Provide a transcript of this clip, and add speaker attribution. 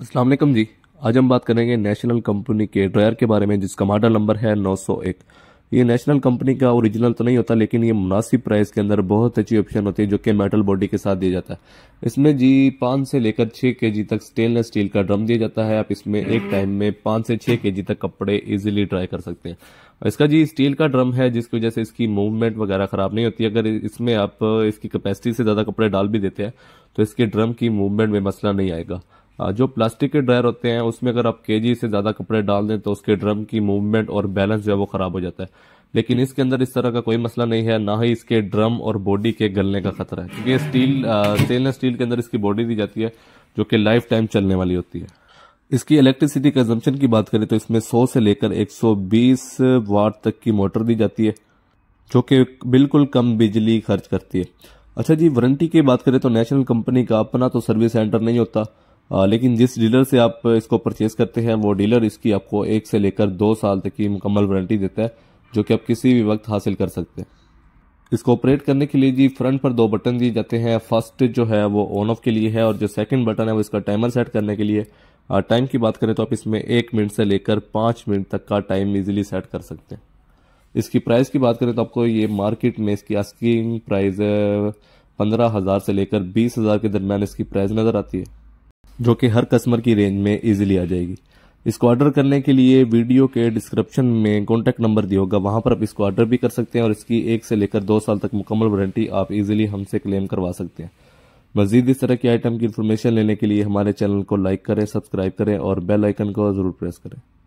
Speaker 1: असलम जी आज हम बात करेंगे नेशनल कंपनी के ड्रायर के बारे में जिसका मॉडल नंबर है 901 ये नेशनल कंपनी का ओरिजिनल तो नहीं होता लेकिन ये मुनासिब प्राइस के अंदर बहुत अच्छी ऑप्शन होती है जो कि मेटल बॉडी के साथ दिया जाता है इसमें जी पाँच से लेकर छः के जी तक स्टेनलेस स्टील का ड्रम दिया जाता है आप इसमें एक टाइम में पाँच से छः के जी तक कपड़े ईजिली ड्राई कर सकते हैं इसका जी स्टील का ड्रम है जिसकी वजह से इसकी मूवमेंट वगैरह ख़राब नहीं होती अगर इसमें आप इसकी कैपेसिटी से ज़्यादा कपड़े डाल भी देते हैं तो इसके ड्रम की मूवमेंट में मसला नहीं आएगा जो प्लास्टिक के ड्रायर होते हैं उसमें अगर आप के से ज़्यादा कपड़े डाल दें तो उसके ड्रम की मूवमेंट और बैलेंस जो है वो ख़राब हो जाता है लेकिन इसके अंदर इस तरह का कोई मसला नहीं है ना ही इसके ड्रम और बॉडी के गलने का खतरा है क्योंकि स्टील स्टेनलेस स्टील के अंदर इसकी बॉडी दी जाती है जो कि लाइफ टाइम चलने वाली होती है इसकी इलेक्ट्रिसिटी कंजम्पशन की बात करें तो इसमें 100 से लेकर 120 वाट तक की मोटर दी जाती है जो कि बिल्कुल कम बिजली खर्च करती है अच्छा जी वारंटी की बात करें तो नेशनल कंपनी का अपना तो सर्विस सेंटर नहीं होता आ, लेकिन जिस डीलर से आप इसको परचेज करते हैं वो डीलर इसकी आपको एक से लेकर दो साल तक की मुकम्मल वारंटी देता है जो कि आप किसी भी वक्त हासिल कर सकते हैं इसको ऑपरेट करने के लिए जी फ्रंट पर दो बटन दिए जाते हैं फर्स्ट जो है वो ऑन ऑफ के लिए है और जो सेकंड बटन है वो इसका टाइमर सेट करने के लिए टाइम की बात करें तो आप इसमें एक मिनट से लेकर पाँच मिनट तक का टाइम इजीली सेट कर सकते हैं इसकी प्राइस की बात करें तो आपको ये मार्केट में इसकी आस्किंग प्राइस पंद्रह हज़ार से लेकर बीस हज़ार के दरमियान इसकी प्राइस नज़र आती है जो कि हर कस्टमर की रेंज में इजीली आ जाएगी इसको ऑर्डर करने के लिए वीडियो के डिस्क्रिप्शन में कॉन्टैक्ट नंबर दिया होगा वहां पर आप इसको ऑर्डर भी कर सकते हैं और इसकी एक से लेकर दो साल तक मुकम्मल वारंटी आप इजिली हमसे क्लेम करवा सकते हैं मजीद इस तरह की आइटम की इन्फॉर्मेशन लेने के लिए हमारे चैनल को लाइक करें सब्सक्राइब करें और बेल आइकन को जरूर प्रेस करें